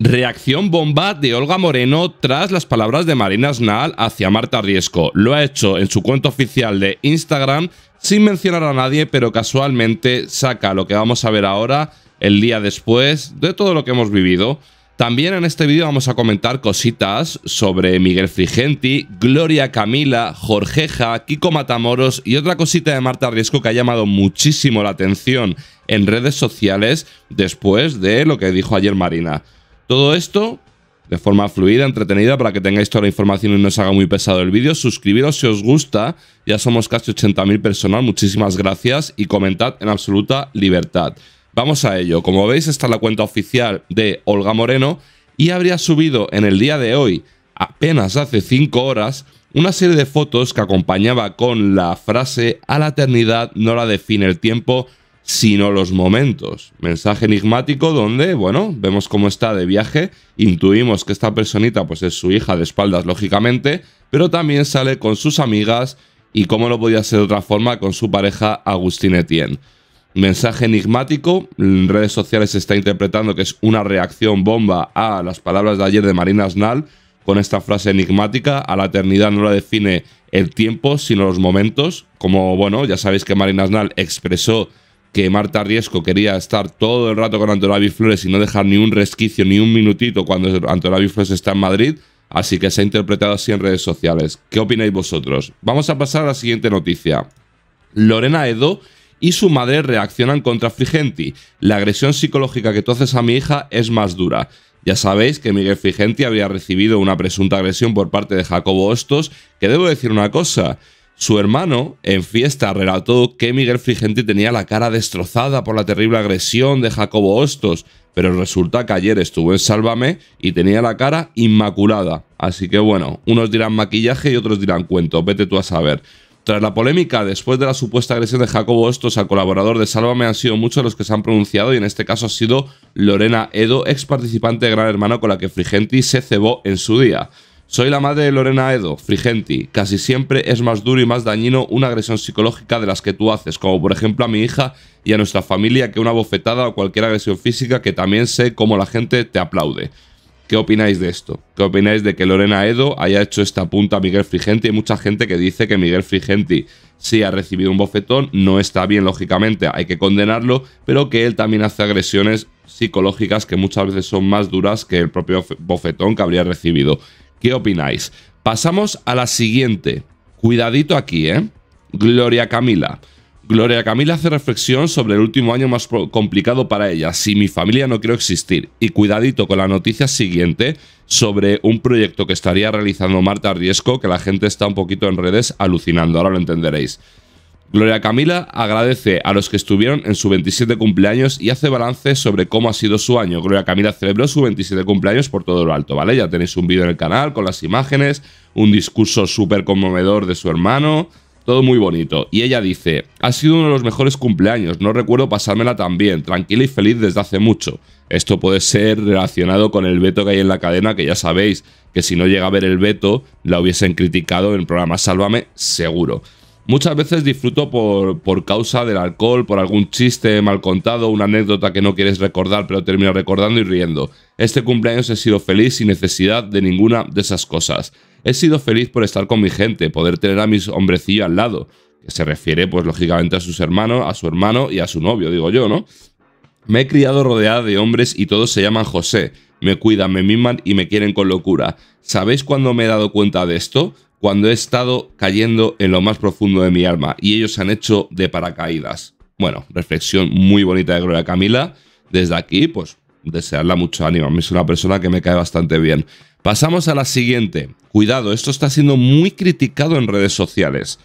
Reacción bomba de Olga Moreno tras las palabras de Marina Snal hacia Marta Riesco. Lo ha hecho en su cuenta oficial de Instagram sin mencionar a nadie, pero casualmente saca lo que vamos a ver ahora el día después de todo lo que hemos vivido. También en este vídeo vamos a comentar cositas sobre Miguel Frigenti, Gloria Camila, Jorgeja, Kiko Matamoros y otra cosita de Marta Riesco que ha llamado muchísimo la atención en redes sociales después de lo que dijo ayer Marina. Todo esto de forma fluida, entretenida, para que tengáis toda la información y no os haga muy pesado el vídeo. Suscribiros si os gusta, ya somos casi 80.000 personas, muchísimas gracias y comentad en absoluta libertad. Vamos a ello, como veis está la cuenta oficial de Olga Moreno y habría subido en el día de hoy, apenas hace 5 horas, una serie de fotos que acompañaba con la frase a la eternidad no la define el tiempo, sino los momentos. Mensaje enigmático donde, bueno, vemos cómo está de viaje, intuimos que esta personita pues es su hija de espaldas, lógicamente, pero también sale con sus amigas y cómo no podía ser de otra forma, con su pareja Agustín Etienne. Mensaje enigmático, en redes sociales se está interpretando que es una reacción bomba a las palabras de ayer de Marina Asnal, con esta frase enigmática, a la eternidad no la define el tiempo, sino los momentos, como bueno, ya sabéis que Marina Asnal expresó que Marta Riesco quería estar todo el rato con Antonio Flores y no dejar ni un resquicio, ni un minutito cuando Antonio Flores está en Madrid, así que se ha interpretado así en redes sociales. ¿Qué opináis vosotros? Vamos a pasar a la siguiente noticia. Lorena Edo y su madre reaccionan contra Frigenti. La agresión psicológica que tú haces a mi hija es más dura. Ya sabéis que Miguel Frigenti había recibido una presunta agresión por parte de Jacobo Hostos, que debo decir una cosa, su hermano, en fiesta, relató que Miguel Frigenti tenía la cara destrozada por la terrible agresión de Jacobo Hostos, pero resulta que ayer estuvo en Sálvame y tenía la cara inmaculada. Así que bueno, unos dirán maquillaje y otros dirán cuento, vete tú a saber. Tras la polémica, después de la supuesta agresión de Jacobo Hostos al colaborador de Sálvame, han sido muchos los que se han pronunciado y en este caso ha sido Lorena Edo, ex participante de Gran Hermano con la que Frigenti se cebó en su día. Soy la madre de Lorena Edo, Frigenti. Casi siempre es más duro y más dañino una agresión psicológica de las que tú haces, como por ejemplo a mi hija y a nuestra familia, que una bofetada o cualquier agresión física que también sé cómo la gente te aplaude. ¿Qué opináis de esto? ¿Qué opináis de que Lorena Edo haya hecho esta punta a Miguel Frigenti? Hay mucha gente que dice que Miguel Frigenti sí ha recibido un bofetón, no está bien, lógicamente, hay que condenarlo, pero que él también hace agresiones psicológicas que muchas veces son más duras que el propio bofetón que habría recibido. ¿Qué opináis? Pasamos a la siguiente. Cuidadito aquí, ¿eh? Gloria Camila. Gloria Camila hace reflexión sobre el último año más complicado para ella, si mi familia no quiero existir. Y cuidadito con la noticia siguiente sobre un proyecto que estaría realizando Marta Riesco, que la gente está un poquito en redes alucinando, ahora lo entenderéis. Gloria Camila agradece a los que estuvieron en su 27 cumpleaños y hace balance sobre cómo ha sido su año. Gloria Camila celebró su 27 cumpleaños por todo lo alto, ¿vale? Ya tenéis un vídeo en el canal con las imágenes, un discurso súper conmovedor de su hermano, todo muy bonito. Y ella dice, ha sido uno de los mejores cumpleaños, no recuerdo pasármela tan bien, tranquila y feliz desde hace mucho. Esto puede ser relacionado con el veto que hay en la cadena, que ya sabéis que si no llega a ver el veto, la hubiesen criticado en el programa Sálvame, seguro. Muchas veces disfruto por, causa del alcohol, por algún chiste mal contado, una anécdota que no quieres recordar pero terminas recordando y riendo. Este cumpleaños he sido feliz sin necesidad de ninguna de esas cosas. He sido feliz por estar con mi gente, poder tener a mis hombrecillos al lado, que se refiere pues lógicamente a sus hermanos, a su hermano y a su novio, digo yo, ¿no? Me he criado rodeada de hombres y todos se llaman José. Me cuidan, me miman y me quieren con locura. ¿Sabéis cuándo me he dado cuenta de esto? cuando he estado cayendo en lo más profundo de mi alma y ellos se han hecho de paracaídas. Bueno, reflexión muy bonita de Gloria Camila. Desde aquí, pues desearla mucho ánimo. A mí Es una persona que me cae bastante bien. Pasamos a la siguiente. Cuidado, esto está siendo muy criticado en redes sociales.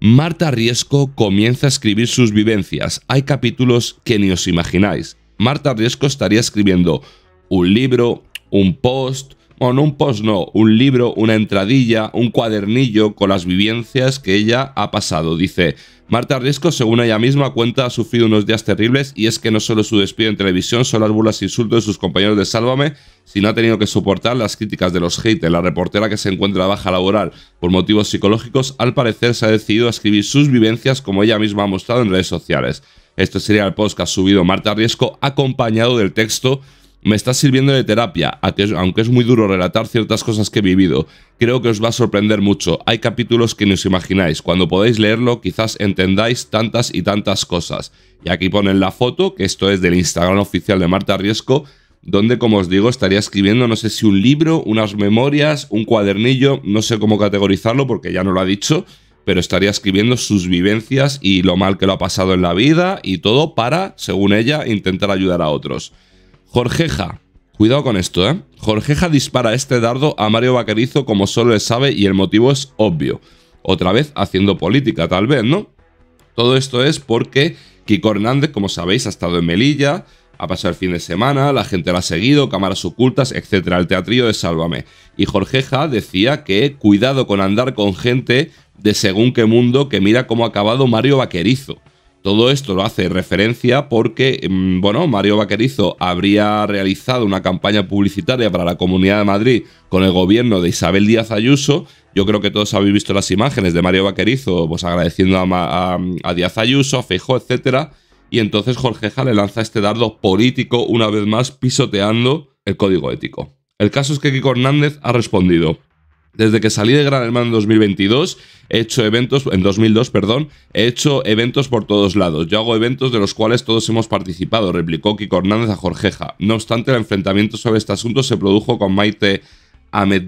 Marta Riesco comienza a escribir sus vivencias. Hay capítulos que ni os imagináis. Marta Riesco estaría escribiendo un libro, un post, bueno, un post no, un libro, una entradilla, un cuadernillo con las vivencias que ella ha pasado. Dice, Marta Riesco, según ella misma, cuenta, ha sufrido unos días terribles y es que no solo su despido en televisión son las burlas e insultos de sus compañeros de Sálvame, sino ha tenido que soportar las críticas de los haters. La reportera que se encuentra baja laboral por motivos psicológicos, al parecer se ha decidido a escribir sus vivencias como ella misma ha mostrado en redes sociales. Este sería el post que ha subido Marta Riesco acompañado del texto me está sirviendo de terapia, aunque es muy duro relatar ciertas cosas que he vivido. Creo que os va a sorprender mucho. Hay capítulos que no os imagináis. Cuando podáis leerlo, quizás entendáis tantas y tantas cosas. Y aquí ponen la foto, que esto es del Instagram oficial de Marta Riesco, donde, como os digo, estaría escribiendo, no sé si un libro, unas memorias, un cuadernillo, no sé cómo categorizarlo porque ya no lo ha dicho pero estaría escribiendo sus vivencias y lo mal que lo ha pasado en la vida y todo para, según ella, intentar ayudar a otros. Jorgeja. Cuidado con esto, ¿eh? Jorgeja dispara este dardo a Mario Vaquerizo como solo él sabe y el motivo es obvio. Otra vez haciendo política, tal vez, ¿no? Todo esto es porque Kiko Hernández, como sabéis, ha estado en Melilla, ha pasado el fin de semana, la gente lo ha seguido, cámaras ocultas, etcétera, el teatrillo de Sálvame. Y Jorgeja decía que cuidado con andar con gente de según qué mundo que mira cómo ha acabado Mario Vaquerizo. Todo esto lo hace referencia porque, mm, bueno, Mario Vaquerizo habría realizado una campaña publicitaria para la Comunidad de Madrid con el gobierno de Isabel Díaz Ayuso. Yo creo que todos habéis visto las imágenes de Mario Vaquerizo, pues agradeciendo a, Díaz Ayuso, a etcétera. Y entonces Jorge le lanza este dardo político, una vez más pisoteando el código ético. El caso es que Kiko Hernández ha respondido. Desde que salí de Gran Hermano en 2022, he hecho eventos, en 2002, perdón, he hecho eventos por todos lados. Yo hago eventos de los cuales todos hemos participado, replicó Kiko Hernández a Jorgeja. No obstante, el enfrentamiento sobre este asunto se produjo con Maite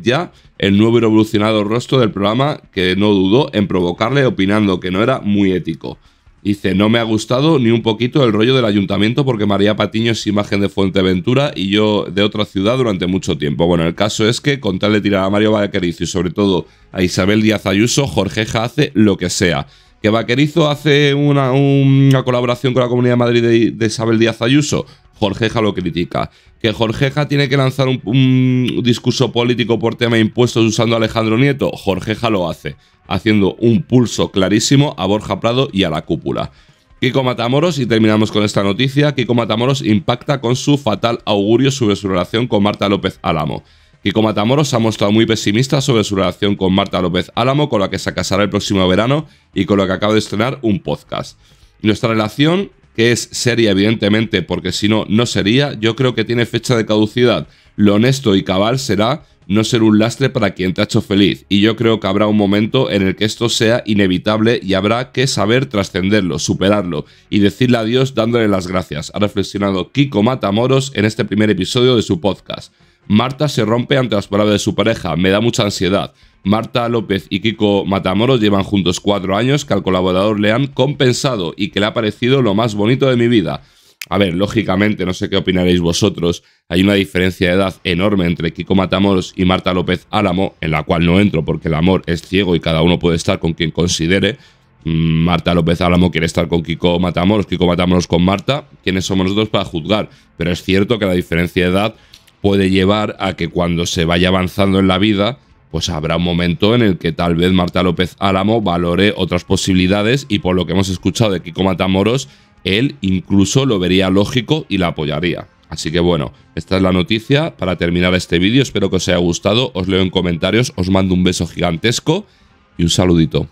ya el nuevo y revolucionado rostro del programa, que no dudó en provocarle opinando que no era muy ético. Dice, no me ha gustado ni un poquito el rollo del ayuntamiento porque María Patiño es imagen de Fuenteventura y yo de otra ciudad durante mucho tiempo. Bueno, el caso es que con tal de tirar a Mario Vaquerizo y sobre todo a Isabel Díaz Ayuso, Jorge hace lo que sea. Que Vaquerizo hace una, una colaboración con la Comunidad de Madrid de Isabel Díaz Ayuso, Jorgeja lo critica. Que Jorgeja tiene que lanzar un, discurso político por tema de impuestos usando a Alejandro Nieto, Jorgeja lo hace, haciendo un pulso clarísimo a Borja Prado y a la cúpula. Kiko Matamoros, y terminamos con esta noticia, Kiko Matamoros impacta con su fatal augurio sobre su relación con Marta López Álamo. Kiko Matamoros ha mostrado muy pesimista sobre su relación con Marta López Álamo, con la que se casará el próximo verano y con la que acaba de estrenar un podcast. Nuestra relación que es seria, evidentemente, porque si no, no sería. Yo creo que tiene fecha de caducidad. Lo honesto y cabal será no ser un lastre para quien te ha hecho feliz. Y yo creo que habrá un momento en el que esto sea inevitable y habrá que saber trascenderlo, superarlo y decirle adiós dándole las gracias. Ha reflexionado Kiko Matamoros en este primer episodio de su podcast. Marta se rompe ante las palabras de su pareja, me da mucha ansiedad. Marta López y Kiko Matamoros llevan juntos cuatro años que al colaborador le han compensado y que le ha parecido lo más bonito de mi vida. A ver, lógicamente, no sé qué opinaréis vosotros, hay una diferencia de edad enorme entre Kiko Matamoros y Marta López Álamo, en la cual no entro porque el amor es ciego y cada uno puede estar con quien considere. Mm, Marta López Álamo quiere estar con Kiko Matamoros, Kiko Matamoros con Marta, ¿quiénes somos nosotros para juzgar? Pero es cierto que la diferencia de edad puede llevar a que cuando se vaya avanzando en la vida, pues habrá un momento en el que tal vez Marta López Álamo valore otras posibilidades y por lo que hemos escuchado de Kiko Matamoros, él incluso lo vería lógico y la apoyaría. Así que bueno, esta es la noticia para terminar este vídeo, espero que os haya gustado, os leo en comentarios, os mando un beso gigantesco y un saludito.